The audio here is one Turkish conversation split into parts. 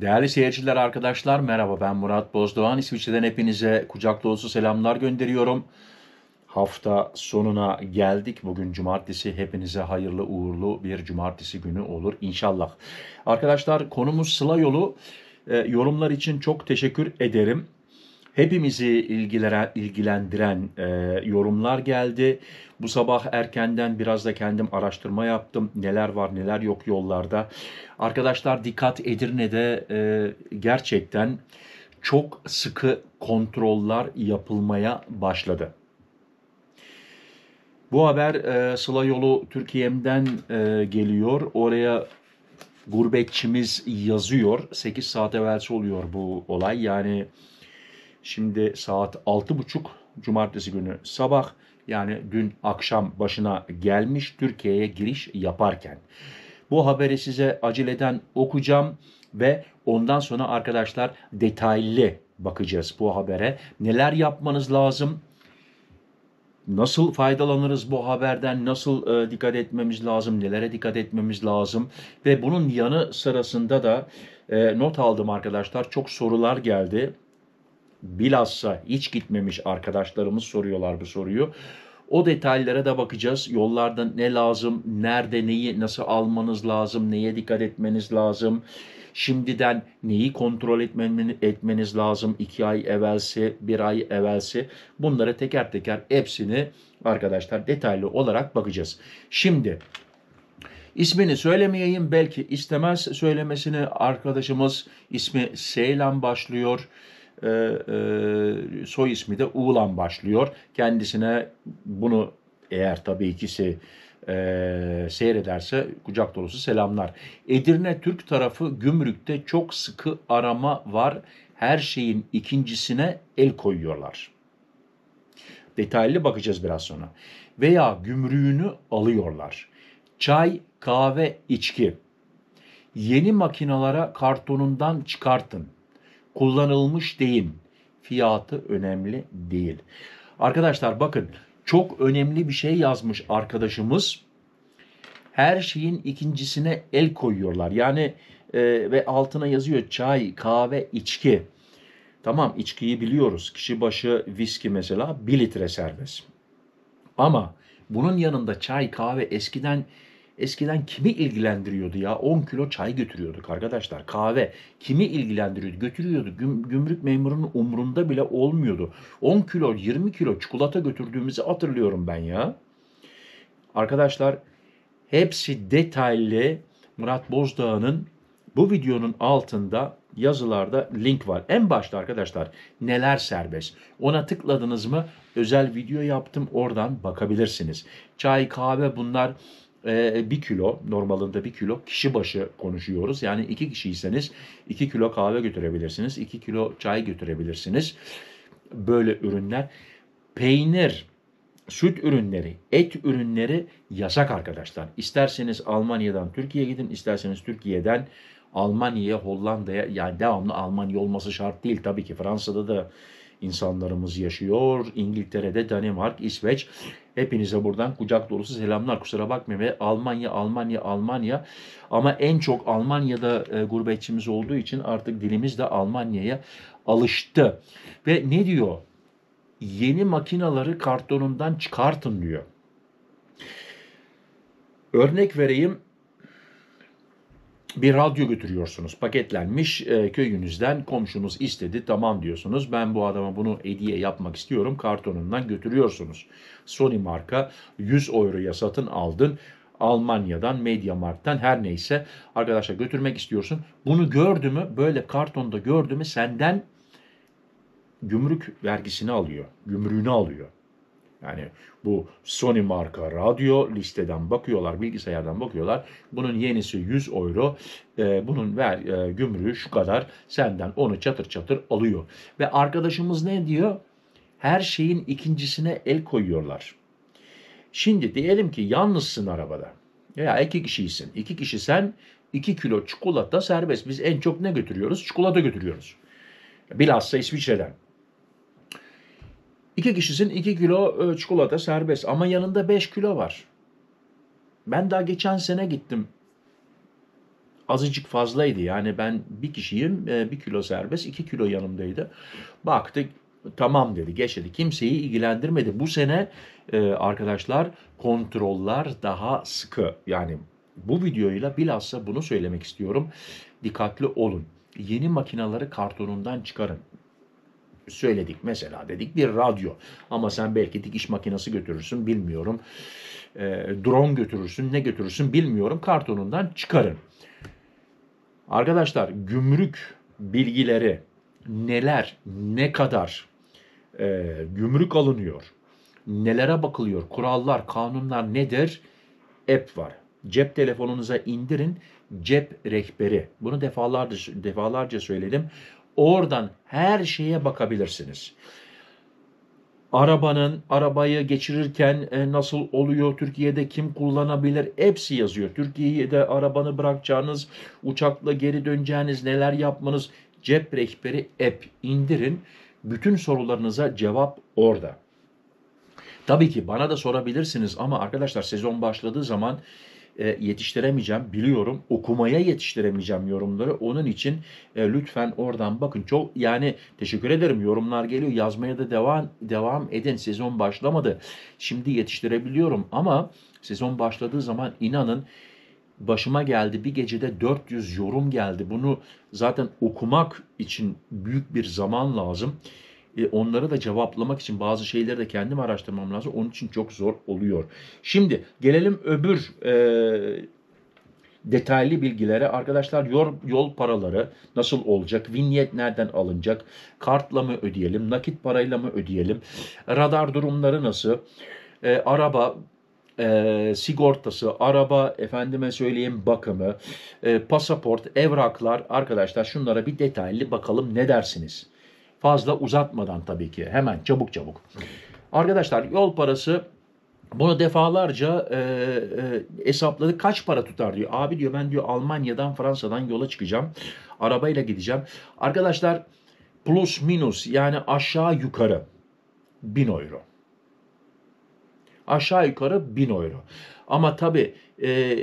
Değerli seyirciler, arkadaşlar merhaba ben Murat Bozdoğan. İsviçre'den hepinize kucak dolusu selamlar gönderiyorum. Hafta sonuna geldik. Bugün cumartesi. Hepinize hayırlı uğurlu bir cumartesi günü olur inşallah. Arkadaşlar konumuz Sıla yolu. E, yorumlar için çok teşekkür ederim hepimizi ilgilere, ilgilendiren e, yorumlar geldi. Bu sabah erkenden biraz da kendim araştırma yaptım. Neler var neler yok yollarda. Arkadaşlar dikkat Edirne'de e, gerçekten çok sıkı kontroller yapılmaya başladı. Bu haber e, Sıla Yolu Türkiye'mden e, geliyor. Oraya gurbetçimiz yazıyor. 8 saat evvelsi oluyor bu olay. Yani Şimdi saat 6.30 cumartesi günü sabah yani dün akşam başına gelmiş Türkiye'ye giriş yaparken. Bu haberi size aceleden okuyacağım ve ondan sonra arkadaşlar detaylı bakacağız bu habere. Neler yapmanız lazım? Nasıl faydalanırız bu haberden? Nasıl e, dikkat etmemiz lazım? Nelere dikkat etmemiz lazım? Ve bunun yanı sırasında da e, not aldım arkadaşlar. Çok sorular geldi bilhassa hiç gitmemiş arkadaşlarımız soruyorlar bu soruyu. O detaylara da bakacağız. Yollarda ne lazım, nerede neyi nasıl almanız lazım, neye dikkat etmeniz lazım. Şimdiden neyi kontrol etmeniz lazım iki ay evvelse bir ay evvelse Bunlara teker teker hepsini arkadaşlar detaylı olarak bakacağız. Şimdi İsmini söylemeyeyim belki istemez söylemesini arkadaşımız ismi S ile başlıyor e, e, soy ismi de Uğlan başlıyor. Kendisine bunu eğer tabii ikisi e, seyrederse kucak dolusu selamlar. Edirne Türk tarafı gümrükte çok sıkı arama var. Her şeyin ikincisine el koyuyorlar. Detaylı bakacağız biraz sonra. Veya gümrüğünü alıyorlar. Çay, kahve, içki. Yeni makinalara kartonundan çıkartın kullanılmış deyim fiyatı önemli değil. Arkadaşlar bakın çok önemli bir şey yazmış arkadaşımız. Her şeyin ikincisine el koyuyorlar. Yani e, ve altına yazıyor çay, kahve, içki. Tamam içkiyi biliyoruz. Kişi başı viski mesela 1 litre serbest. Ama bunun yanında çay, kahve eskiden Eskiden kimi ilgilendiriyordu ya? 10 kilo çay götürüyorduk arkadaşlar. Kahve kimi ilgilendiriyordu? Götürüyordu. Güm, gümrük memurunun umrunda bile olmuyordu. 10 kilo, 20 kilo çikolata götürdüğümüzü hatırlıyorum ben ya. Arkadaşlar hepsi detaylı Murat Bozdağ'ın bu videonun altında yazılarda link var. En başta arkadaşlar neler serbest ona tıkladınız mı özel video yaptım oradan bakabilirsiniz. Çay kahve bunlar bir kilo normalinde bir kilo kişi başı konuşuyoruz. Yani iki kişiyseniz iki kilo kahve götürebilirsiniz. iki kilo çay götürebilirsiniz. Böyle ürünler. Peynir, süt ürünleri, et ürünleri yasak arkadaşlar. İsterseniz Almanya'dan Türkiye'ye gidin, isterseniz Türkiye'den Almanya'ya, Hollanda'ya yani devamlı Almanya olması şart değil tabii ki. Fransa'da da insanlarımız yaşıyor. İngiltere'de, Danimark, İsveç. Hepinize buradan kucak dolusu selamlar. Kusura bakmayın ve Almanya, Almanya, Almanya. Ama en çok Almanya'da e, gurbetçimiz olduğu için artık dilimiz de Almanya'ya alıştı. Ve ne diyor? Yeni makinaları kartonundan çıkartın diyor. Örnek vereyim bir radyo götürüyorsunuz paketlenmiş e, köyünüzden komşunuz istedi tamam diyorsunuz ben bu adama bunu hediye yapmak istiyorum kartonundan götürüyorsunuz. Sony marka 100 euroya satın aldın Almanya'dan Mediamarkt'tan her neyse arkadaşlar götürmek istiyorsun bunu gördü mü böyle kartonda gördü mü senden gümrük vergisini alıyor gümrüğünü alıyor. Yani bu Sony marka radyo listeden bakıyorlar, bilgisayardan bakıyorlar. Bunun yenisi 100 euro. E, bunun ver e, gümrüğü şu kadar. Senden onu çatır çatır alıyor. Ve arkadaşımız ne diyor? Her şeyin ikincisine el koyuyorlar. Şimdi diyelim ki yalnızsın arabada. veya iki kişiysin. İki kişi sen, iki kilo çikolata serbest. Biz en çok ne götürüyoruz? Çikolata götürüyoruz. Bilhassa İsviçre'den. İki kişisin iki kilo e, çikolata serbest ama yanında beş kilo var. Ben daha geçen sene gittim. Azıcık fazlaydı yani ben bir kişiyim e, bir kilo serbest iki kilo yanımdaydı. Baktık tamam dedi geçti kimseyi ilgilendirmedi. Bu sene e, arkadaşlar kontroller daha sıkı yani bu videoyla bilhassa bunu söylemek istiyorum. Dikkatli olun. Yeni makinaları kartonundan çıkarın söyledik. Mesela dedik bir radyo ama sen belki dikiş makinesi götürürsün bilmiyorum. E, drone götürürsün ne götürürsün bilmiyorum kartonundan çıkarın. Arkadaşlar gümrük bilgileri neler ne kadar e, gümrük alınıyor nelere bakılıyor kurallar kanunlar nedir app var cep telefonunuza indirin cep rehberi. Bunu defalarca, defalarca söyledim. Oradan her şeye bakabilirsiniz. Arabanın, arabayı geçirirken e, nasıl oluyor, Türkiye'de kim kullanabilir hepsi yazıyor. Türkiye'de arabanı bırakacağınız, uçakla geri döneceğiniz, neler yapmanız cep rehberi app indirin. Bütün sorularınıza cevap orada. Tabii ki bana da sorabilirsiniz ama arkadaşlar sezon başladığı zaman e, yetiştiremeyeceğim biliyorum. Okumaya yetiştiremeyeceğim yorumları. Onun için e, lütfen oradan bakın. Çok yani teşekkür ederim. Yorumlar geliyor. Yazmaya da devam devam edin. Sezon başlamadı. Şimdi yetiştirebiliyorum ama sezon başladığı zaman inanın başıma geldi bir gecede 400 yorum geldi. Bunu zaten okumak için büyük bir zaman lazım e, onları da cevaplamak için bazı şeyleri de kendim araştırmam lazım. Onun için çok zor oluyor. Şimdi gelelim öbür e, detaylı bilgilere arkadaşlar yol, yol paraları nasıl olacak? Vinyet nereden alınacak? Kartla mı ödeyelim? Nakit parayla mı ödeyelim? Radar durumları nasıl? E, araba e, sigortası, araba efendime söyleyeyim bakımı, e, pasaport, evraklar arkadaşlar şunlara bir detaylı bakalım ne dersiniz? Fazla uzatmadan tabii ki hemen çabuk çabuk. Arkadaşlar yol parası bunu defalarca e, e, hesapladı kaç para tutar diyor. Abi diyor ben diyor Almanya'dan Fransa'dan yola çıkacağım. Arabayla gideceğim. Arkadaşlar plus minus yani aşağı yukarı 1000 euro aşağı yukarı 1000 euro. Ama tabii e,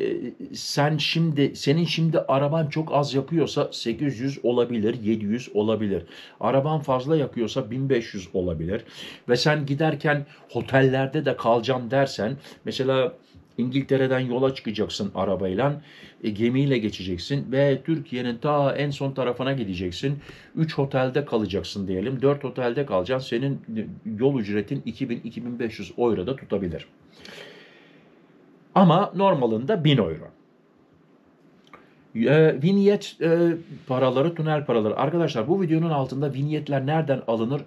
sen şimdi senin şimdi araban çok az yapıyorsa 800 olabilir, 700 olabilir. Araban fazla yakıyorsa 1500 olabilir. Ve sen giderken otellerde de kalacağım dersen mesela İngiltere'den yola çıkacaksın arabayla, e, gemiyle geçeceksin ve Türkiye'nin ta en son tarafına gideceksin. 3 otelde kalacaksın diyelim, 4 otelde kalacaksın. Senin e, yol ücretin 2000-2500 euro da tutabilir. Ama normalinde 1000 euro. E, vinyet e, paraları, tünel paraları. Arkadaşlar bu videonun altında vinyetler nereden alınır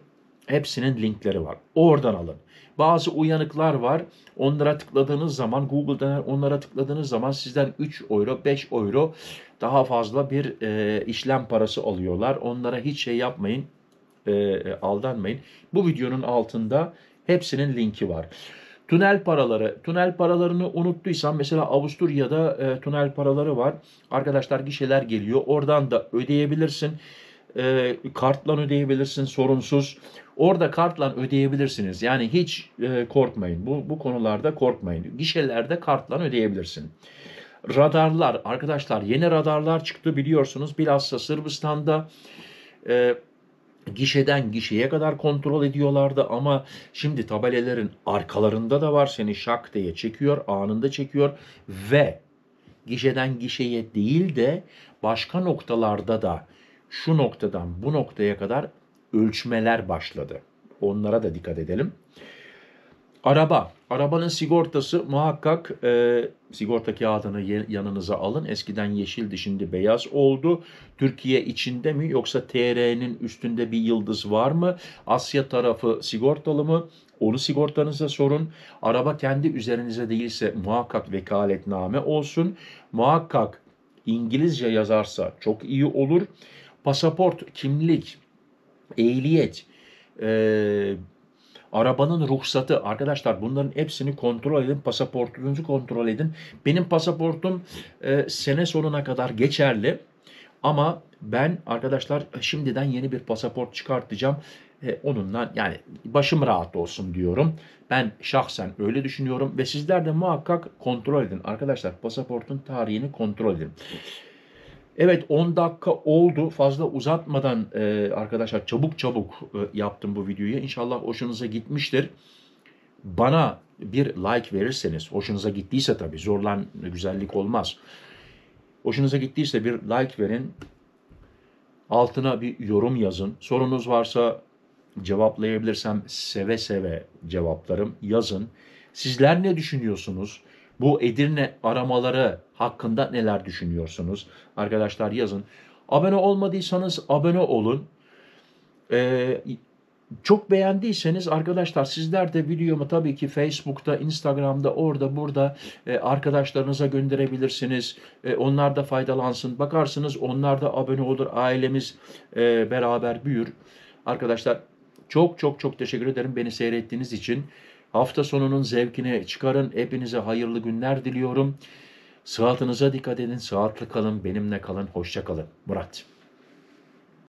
Hepsinin linkleri var. Oradan alın. Bazı uyanıklar var. Onlara tıkladığınız zaman Google'dan, onlara tıkladığınız zaman sizden 3 euro 5 euro daha fazla bir e, işlem parası alıyorlar. Onlara hiç şey yapmayın. E, aldanmayın. Bu videonun altında hepsinin linki var. Tünel paraları, tünel paralarını unuttuysam mesela Avusturya'da e, tünel paraları var. Arkadaşlar gişeler geliyor. Oradan da ödeyebilirsin. E, kartla ödeyebilirsin sorunsuz. Orada kartla ödeyebilirsiniz. Yani hiç e, korkmayın. Bu, bu konularda korkmayın. Gişelerde kartla ödeyebilirsin. Radarlar arkadaşlar yeni radarlar çıktı biliyorsunuz. Bilhassa Sırbistan'da e, gişeden gişeye kadar kontrol ediyorlardı ama şimdi tabelelerin arkalarında da var seni şak diye çekiyor anında çekiyor ve gişeden gişeye değil de başka noktalarda da şu noktadan bu noktaya kadar ölçmeler başladı. Onlara da dikkat edelim. Araba. Arabanın sigortası muhakkak e, sigorta kağıdını ye, yanınıza alın. Eskiden yeşildi şimdi beyaz oldu. Türkiye içinde mi yoksa TR'nin üstünde bir yıldız var mı? Asya tarafı sigortalı mı? Onu sigortanıza sorun. Araba kendi üzerinize değilse muhakkak vekaletname olsun. Muhakkak İngilizce yazarsa çok iyi olur. Pasaport, kimlik, ehliyet, e, arabanın ruhsatı. Arkadaşlar bunların hepsini kontrol edin. Pasaportunuzu kontrol edin. Benim pasaportum e, sene sonuna kadar geçerli. Ama ben arkadaşlar şimdiden yeni bir pasaport çıkartacağım. E, onunla yani başım rahat olsun diyorum. Ben şahsen öyle düşünüyorum ve sizler de muhakkak kontrol edin. Arkadaşlar pasaportun tarihini kontrol edin. Evet 10 dakika oldu. Fazla uzatmadan e, arkadaşlar çabuk çabuk e, yaptım bu videoyu. İnşallah hoşunuza gitmiştir. Bana bir like verirseniz, hoşunuza gittiyse tabii zorlan güzellik olmaz. Hoşunuza gittiyse bir like verin. Altına bir yorum yazın. Sorunuz varsa cevaplayabilirsem seve seve cevaplarım. Yazın. Sizler ne düşünüyorsunuz? Bu Edirne aramaları hakkında neler düşünüyorsunuz? Arkadaşlar yazın. Abone olmadıysanız abone olun. Ee, çok beğendiyseniz arkadaşlar sizler de videomu tabii ki Facebook'ta, Instagram'da, orada, burada e, arkadaşlarınıza gönderebilirsiniz. E, onlar da faydalansın. Bakarsınız onlar da abone olur. Ailemiz e, beraber büyür. Arkadaşlar çok çok çok teşekkür ederim beni seyrettiğiniz için. Hafta sonunun zevkine çıkarın. Hepinize hayırlı günler diliyorum. Sıhhatınıza dikkat edin. Sıhhatli kalın. Benimle kalın. Hoşça kalın. Murat.